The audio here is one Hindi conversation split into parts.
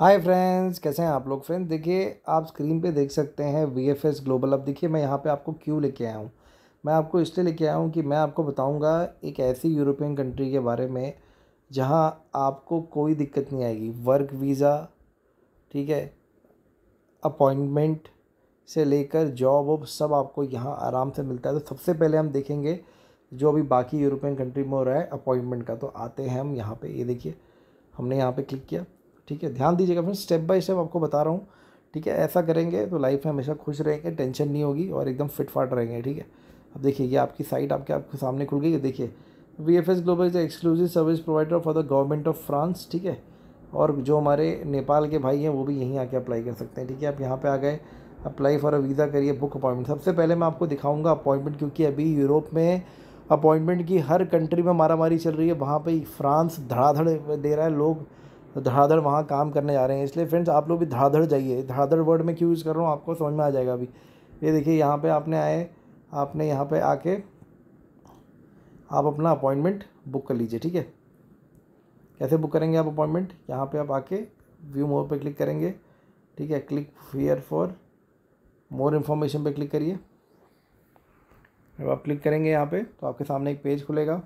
हाय फ्रेंड्स कैसे हैं आप लोग फ्रेंड्स देखिए आप स्क्रीन पे देख सकते हैं वी एफ एस ग्लोबल अब देखिए मैं यहाँ पे आपको क्यों लेके आया हूँ मैं आपको इसलिए लेके आया हूँ कि मैं आपको बताऊँगा एक ऐसी यूरोपियन कंट्री के बारे में जहाँ आपको कोई दिक्कत नहीं आएगी वर्क वीज़ा ठीक है अपॉइंटमेंट से लेकर जॉब वॉब सब आपको यहाँ आराम से मिलता है तो सबसे पहले हम देखेंगे जो अभी बाकी यूरोपियन कंट्री में हो रहा है अपॉइंटमेंट का तो आते हैं हम यहाँ पर ये देखिए हमने यहाँ पर क्लिक किया ठीक है ध्यान दीजिएगा फ्रेंड स्टेप बाय स्टेप आपको बता रहा हूँ ठीक है ऐसा करेंगे तो लाइफ में हमेशा खुश रहेंगे टेंशन नहीं होगी और एकदम फिट फाट रहेंगे ठीक है अब देखिए ये आपकी साइट आपके आपके सामने खुल गई है देखिए V F S global is exclusive service provider for the government of France ठीक है और जो हमारे नेपाल के भाई हैं वो भी यहीं आके अप्लाई कर सकते हैं ठीक है आप यहाँ पे आ गए अप्लाई फॉर अ वीज़ा करिए बुक अपॉइंटमेंट सबसे पहले मैं आपको दिखाऊंगा अपॉइंटमेंट क्योंकि अभी यूरोप में अपॉइंटमेंट की हर कंट्री में मारामारी चल रही है वहाँ पर फ्रांस धड़ाधड़ दे रहा है लोग तो धड़ाधड़ वहाँ काम करने जा रहे हैं इसलिए फ्रेंड्स आप लोग भी धड़ाधड़ जाइए धड़ाधड़ वर्ड में क्यों यूज़ कर रहा हूँ आपको समझ में आ जाएगा अभी ये देखिए यहाँ पर आपने आए आपने यहाँ पर आके आप अपना अपॉइंटमेंट बुक कर लीजिए ठीक है कैसे बुक करेंगे आप अपॉइंटमेंट यहाँ पे आप आके व्यू मोर पे क्लिक करेंगे ठीक है click here for more information पे क्लिक करिए जब आप क्लिक करेंगे यहाँ पे तो आपके सामने एक पेज खुलेगा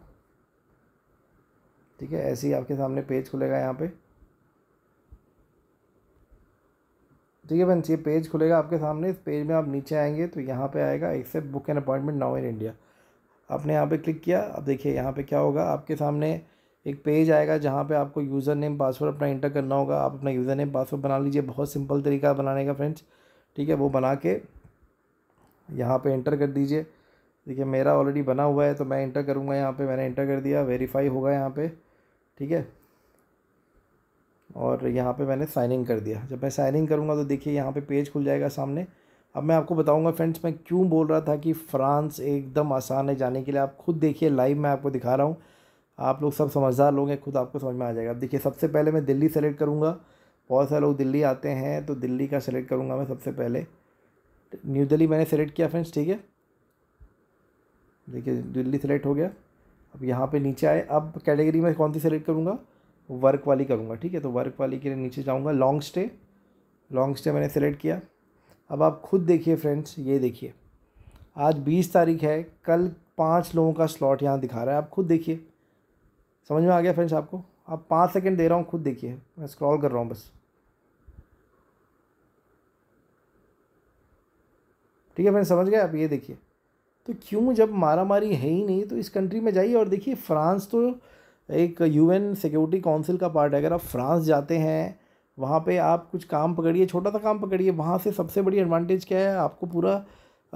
ठीक है ऐसे ही आपके सामने पेज खुलेगा यहाँ पे ठीक है बंस ये पेज खुलेगा आपके सामने इस पेज में आप नीचे आएंगे तो यहाँ पे आएगा accept book and appointment now in India आपने यहाँ पे क्लिक किया अब देखिए यहाँ पे क्या होगा आपके सामने एक पेज आएगा जहाँ पे आपको यूज़र नेम पासवर्ड अपना इंटर करना होगा आप अपना यूज़र नेम पासवर्ड बना लीजिए बहुत सिंपल तरीका बनाने का फ्रेंड्स ठीक है वो बना के यहाँ पर इंटर कर दीजिए देखिए मेरा ऑलरेडी बना हुआ है तो मैं इंटर करूँगा यहाँ पर मैंने इंटर कर दिया वेरीफाई होगा यहाँ पर ठीक है और यहाँ पे मैंने साइन इन कर दिया जब मैं साइन इन करूँगा तो देखिए यहाँ पे पेज खुल जाएगा सामने अब मैं आपको बताऊँगा फ्रेंड्स मैं क्यों बोल रहा था कि फ़्रांस एकदम आसान है जाने के लिए आप खुद देखिए लाइव मैं आपको दिखा रहा हूँ आप लोग सब समझदार लोग हैं खुद आपको समझ में आ जाएगा अब देखिए सबसे पहले मैं दिल्ली सेलेक्ट करूँगा बहुत सारे लोग दिल्ली आते हैं तो दिल्ली का सेलेक्ट करूँगा मैं सबसे पहले न्यू दिल्ली मैंने सेलेक्ट किया फ्रेंड्स ठीक है देखिए दिल्ली सेलेक्ट हो गया अब यहाँ पे नीचे आए अब कैटेगरी में कौन सी सेलेक्ट करूँगा वर्क वाली करूँगा ठीक है तो वर्क वाली के लिए नीचे जाऊँगा लॉन्ग स्टे लॉन्ग स्टे मैंने सेलेक्ट किया अब आप खुद देखिए फ्रेंड्स ये देखिए आज बीस तारीख है कल पाँच लोगों का स्लॉट यहाँ दिखा रहा है आप खुद देखिए समझ में आ गया फ्रेंड्स आपको आप पाँच सेकेंड दे रहा हूँ खुद देखिए मैं स्क्रॉल कर रहा हूँ बस ठीक है फ्रेंड्स समझ गए आप ये देखिए तो क्यों जब मारा मारी है ही नहीं तो इस कंट्री में जाइए और देखिए फ्रांस तो एक यूएन सिक्योरिटी काउंसिल का पार्ट है अगर आप फ्रांस जाते हैं वहाँ पे आप कुछ काम पकड़िए छोटा सा काम पकड़िए वहाँ से सबसे बड़ी एडवांटेज क्या है आपको पूरा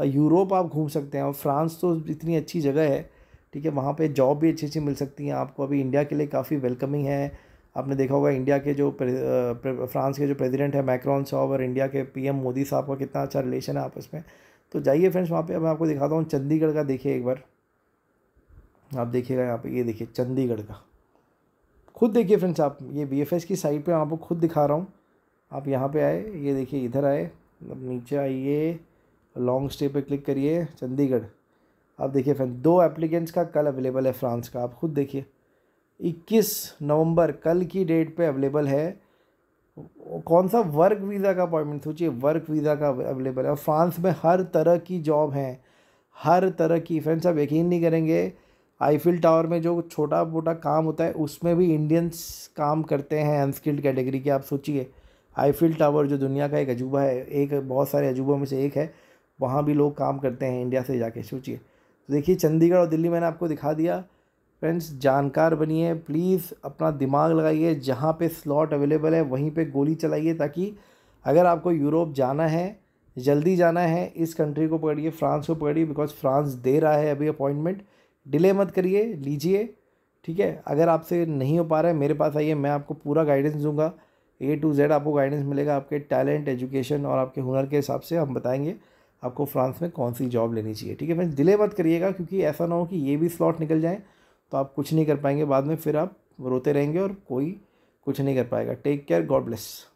यूरोप आप घूम सकते हैं और फ्रांस तो इतनी अच्छी जगह है ठीक है वहाँ पे जॉब भी अच्छी अच्छी मिल सकती हैं आपको अभी इंडिया के लिए काफ़ी वेलकमिंग है आपने देखा होगा इंडिया के जो फ्रांस के जो प्रेसिडेंट है मैक्रॉन साहब और इंडिया के पीएम मोदी साहब का कितना अच्छा रिलेशन है आपस में तो जाइए फ्रेंड्स वहाँ पे मैं आपको दिखाता हूँ चंडीगढ़ का देखिए एक बार आप देखिएगा यहाँ पे ये देखिए चंडीगढ़ का खुद देखिए फ्रेंड्स आप ये बी की साइट पे मैं आपको खुद दिखा रहा हूँ आप यहाँ पे आए ये देखिए इधर आए अब नीचे आइए लॉन्ग स्टे पे क्लिक करिए चंडीगढ़ आप देखिए फ्रेंड दो एप्लीकेंट्स का कल अवेलेबल है फ्रांस का आप खुद देखिए 21 नवंबर कल की डेट पे अवेलेबल है कौन सा वर्क वीज़ा का अपॉइंटमेंट सोचिए वर्क वीज़ा का अवेलेबल है और फ्रांस में हर तरह की जॉब हैं हर तरह की फ्रेंड्स आप यकीन नहीं करेंगे आईफिल टावर में जो छोटा मोटा काम होता है उसमें भी इंडियंस काम करते हैं अनस्किल्ड कैटेगरी के आप सोचिए आईफिल टावर जो दुनिया का एक अजूबा है एक बहुत सारे अजूबों में से एक है वहाँ भी लोग काम करते हैं इंडिया से जाके सोचिए तो देखिए चंडीगढ़ और दिल्ली मैंने आपको दिखा दिया फ्रेंड्स जानकार बनिए प्लीज़ अपना दिमाग लगाइए जहाँ पे स्लॉट अवेलेबल है वहीं पे गोली चलाइए ताकि अगर आपको यूरोप जाना है जल्दी जाना है इस कंट्री को पकड़िए फ्रांस को पकड़िए बिकॉज फ्रांस दे रहा है अभी अपॉइंटमेंट डिले मत करिए लीजिए ठीक है अगर आपसे नहीं हो पा रहा है मेरे पास आइए मैं आपको पूरा गाइडेंस दूंगा ए टू जेड आपको गाइडेंस मिलेगा आपके टैलेंट एजुकेशन और आपके हुनर के हिसाब से हम बताएंगे आपको फ्रांस में कौन सी जॉब लेनी चाहिए ठीक है फ्रेंड्स डिले मत करिएगा क्योंकि ऐसा ना हो कि ये भी स्लॉट निकल जाए तो आप कुछ नहीं कर पाएंगे बाद में फिर आप रोते रहेंगे और कोई कुछ नहीं कर पाएगा टेक केयर गॉड ब्लेस